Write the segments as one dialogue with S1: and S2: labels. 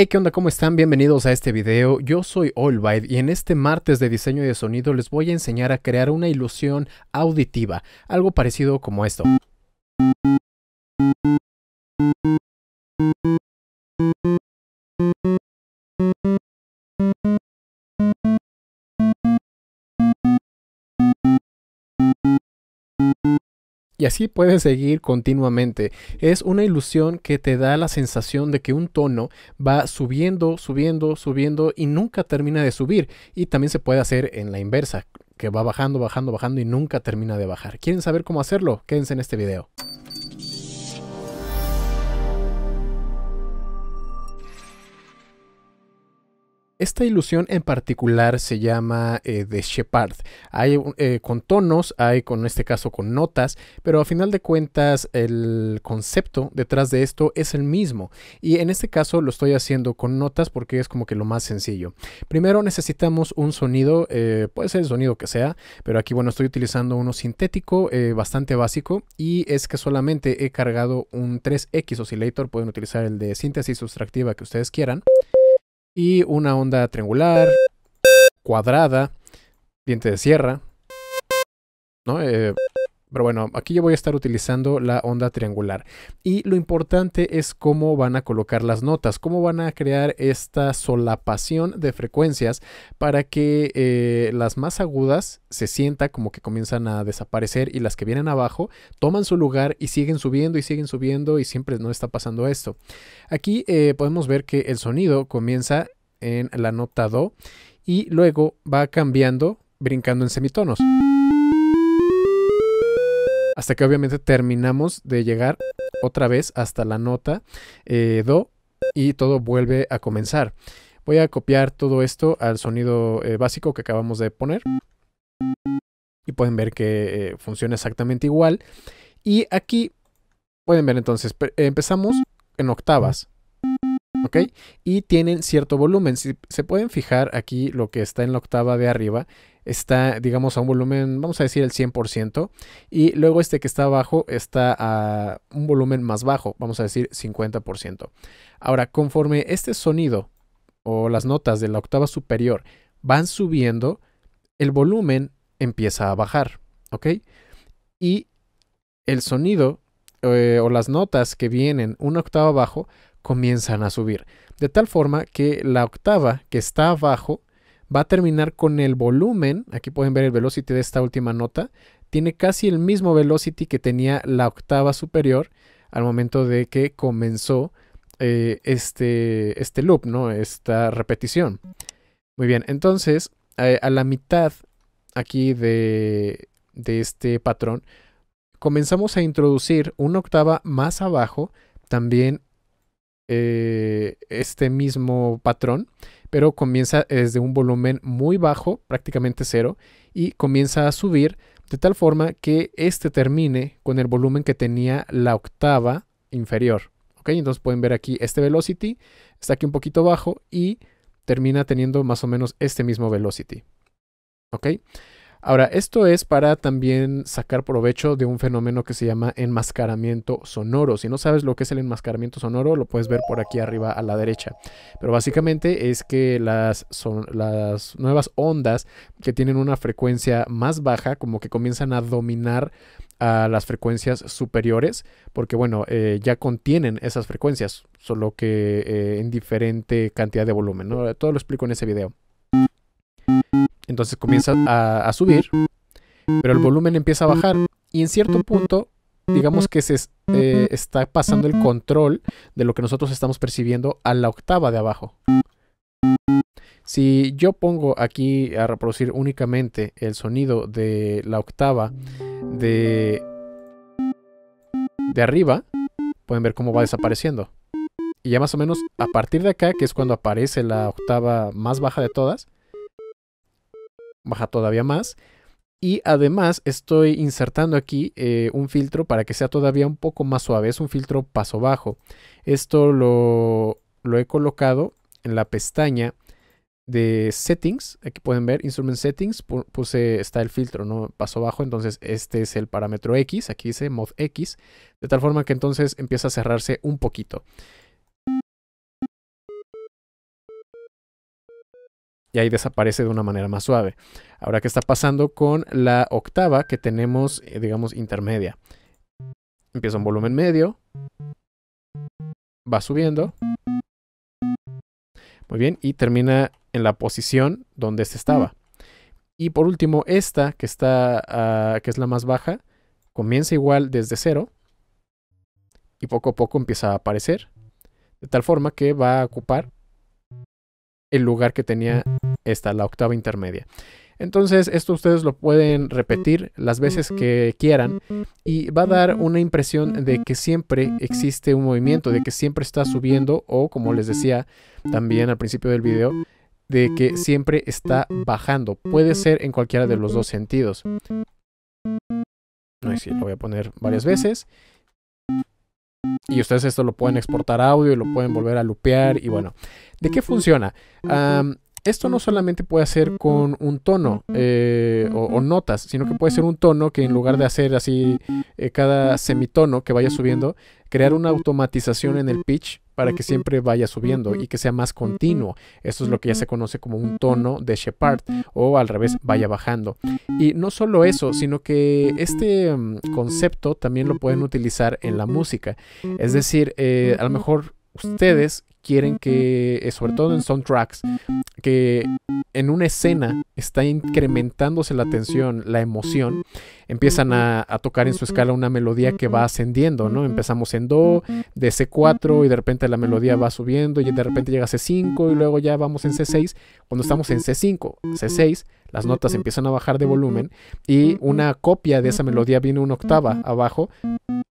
S1: Hey, ¿qué onda? ¿Cómo están? Bienvenidos a este video. Yo soy Olvide y en este martes de diseño de sonido les voy a enseñar a crear una ilusión auditiva, algo parecido como esto. Y así puedes seguir continuamente. Es una ilusión que te da la sensación de que un tono va subiendo, subiendo, subiendo y nunca termina de subir. Y también se puede hacer en la inversa, que va bajando, bajando, bajando y nunca termina de bajar. ¿Quieren saber cómo hacerlo? Quédense en este video. Esta ilusión en particular se llama The eh, de Shepard. Hay eh, con tonos, hay con este caso con notas, pero a final de cuentas el concepto detrás de esto es el mismo. Y en este caso lo estoy haciendo con notas porque es como que lo más sencillo. Primero necesitamos un sonido, eh, puede ser el sonido que sea, pero aquí bueno estoy utilizando uno sintético bastante básico y es que solamente he cargado un 3X oscillator, pueden utilizar el de síntesis sustractiva que ustedes quieran y una onda triangular, cuadrada, diente de sierra, eh, pero bueno, aquí yo voy a estar utilizando la onda triangular. Y lo importante es cómo van a colocar las notas, cómo van a crear esta solapación de frecuencias para que eh, las más agudas se sienta como que comienzan a desaparecer y las que vienen abajo toman su lugar y siguen subiendo y siguen subiendo y siempre no está pasando esto. Aquí eh, podemos ver que el sonido comienza en la nota Do y luego va cambiando brincando en semitonos hasta que obviamente terminamos de llegar otra vez hasta la nota eh, do y todo vuelve a comenzar. Voy a copiar todo esto al sonido eh, básico que acabamos de poner. Y pueden ver que eh, funciona exactamente igual. Y aquí pueden ver entonces, empezamos en octavas. ¿Ok? Y tienen cierto volumen. Si se pueden fijar aquí lo que está en la octava de arriba, está, digamos, a un volumen, vamos a decir el 100%, y luego este que está abajo está a un volumen más bajo, vamos a decir 50%. Ahora, conforme este sonido o las notas de la octava superior van subiendo, el volumen empieza a bajar, ¿ok? Y el sonido eh, o las notas que vienen una octava abajo comienzan a subir. De tal forma que la octava que está abajo va a terminar con el volumen, aquí pueden ver el velocity de esta última nota, tiene casi el mismo velocity que tenía la octava superior al momento de que comenzó eh, este, este loop, ¿no? Esta repetición. Muy bien, entonces eh, a la mitad aquí de, de este patrón comenzamos a introducir una octava más abajo también eh, este mismo patrón, pero comienza desde un volumen muy bajo, prácticamente cero, y comienza a subir de tal forma que este termine con el volumen que tenía la octava inferior. ¿Ok? Entonces pueden ver aquí este velocity, está aquí un poquito bajo y termina teniendo más o menos este mismo velocity. ¿Ok? Ahora, esto es para también sacar provecho de un fenómeno que se llama enmascaramiento sonoro. Si no sabes lo que es el enmascaramiento sonoro, lo puedes ver por aquí arriba a la derecha. Pero básicamente es que las, las nuevas ondas que tienen una frecuencia más baja, como que comienzan a dominar a las frecuencias superiores, porque bueno, eh, ya contienen esas frecuencias, solo que eh, en diferente cantidad de volumen. Todo lo explico en ese video. Entonces comienza a, subir, pero el volumen empieza a bajar y en cierto punto, digamos que se eh, está pasando el control de lo que nosotros estamos percibiendo a la octava de abajo. Si yo pongo aquí a reproducir únicamente el sonido de la octava de, de arriba, pueden ver cómo va desapareciendo. Y ya más o menos a partir de acá, que es cuando aparece la octava más baja de todas, baja todavía más. Y además estoy insertando aquí eh, un filtro para que sea todavía un poco más suave. Es un filtro paso bajo. Esto lo, lo he colocado en la pestaña de settings. Aquí pueden ver instrument settings. Puse, está el filtro, ¿no? Paso bajo. Entonces este es el parámetro X. Aquí dice mod X. De tal forma que entonces empieza a cerrarse un poquito. y ahí desaparece de una manera más suave. Ahora, ¿qué está pasando con la octava que tenemos, eh, digamos, intermedia? Empieza un volumen medio, va subiendo, muy bien, y termina en la posición donde se estaba. Y por último, esta que está, ah, que es la más baja, comienza igual desde cero y poco a poco empieza a aparecer, de tal forma que va a ocupar el lugar que tenía esta, la octava intermedia. Entonces, esto ustedes lo pueden repetir las veces que quieran y va a dar una impresión de que siempre existe un movimiento, de que siempre está subiendo o, como les decía también al principio del video, de que siempre está bajando. Puede ser en cualquiera de los dos sentidos. lo voy a poner varias veces. Y ustedes esto lo pueden exportar audio y lo pueden volver a lupear y bueno. ¿De qué funciona? esto no solamente puede hacer con un tono eh, o, notas, sino que puede ser un tono que en lugar de hacer así eh, cada semitono que vaya subiendo, crear una automatización en el pitch para que siempre vaya subiendo y que sea más continuo. Esto es lo que ya se conoce como un tono de Shepard o al revés vaya bajando. Y no solo eso, sino que este mm, concepto también lo pueden utilizar en la música. Es decir, eh, a lo mejor ustedes quieren que, eh, sobre todo en soundtracks, que en una escena está incrementándose la tensión, la emoción, empiezan a, tocar en su escala una melodía que va ascendiendo, ¿no? Empezamos en Do, de C4 y de repente la melodía va subiendo y de repente llega a C5 y luego ya vamos en C6. Cuando estamos en C5, C6, las notas empiezan a bajar de volumen y una copia de esa melodía viene una octava abajo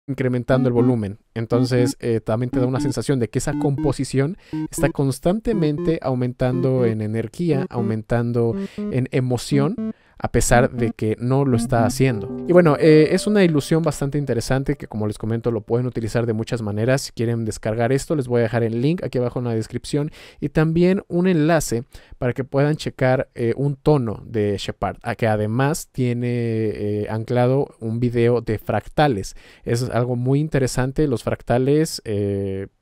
S1: incrementando el volumen. Entonces eh, también te da una sensación de que esa composición está constantemente aumentando en energía, aumentando en emoción a pesar de que no lo está haciendo. Y bueno, eh, es una ilusión bastante interesante que como les comento lo pueden utilizar de muchas maneras. Si quieren descargar esto, les voy a dejar el link aquí abajo en la descripción y también un enlace para que puedan checar eh, un tono de Shepard, a que además tiene eh, anclado un video de fractales. Es algo muy interesante, los fractales,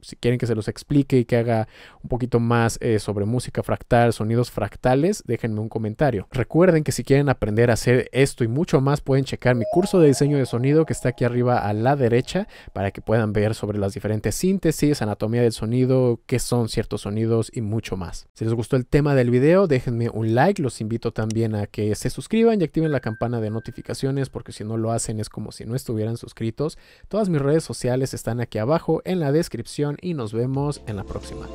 S1: si quieren que se los explique y que haga un poquito más sobre música fractal, sonidos fractales, déjenme un comentario. Recuerden que si quieren aprender a hacer esto y mucho más, pueden checar mi curso de diseño de sonido que está aquí arriba a la derecha para que puedan ver sobre las diferentes síntesis, anatomía del sonido, qué son ciertos sonidos y mucho más. Si les gustó el tema del video, déjenme un like. Los invito también a que se suscriban y activen la campana de notificaciones porque si no lo hacen es como si no estuvieran suscritos. Todas mis redes sociales están aquí abajo en la descripción y nos vemos en la próxima.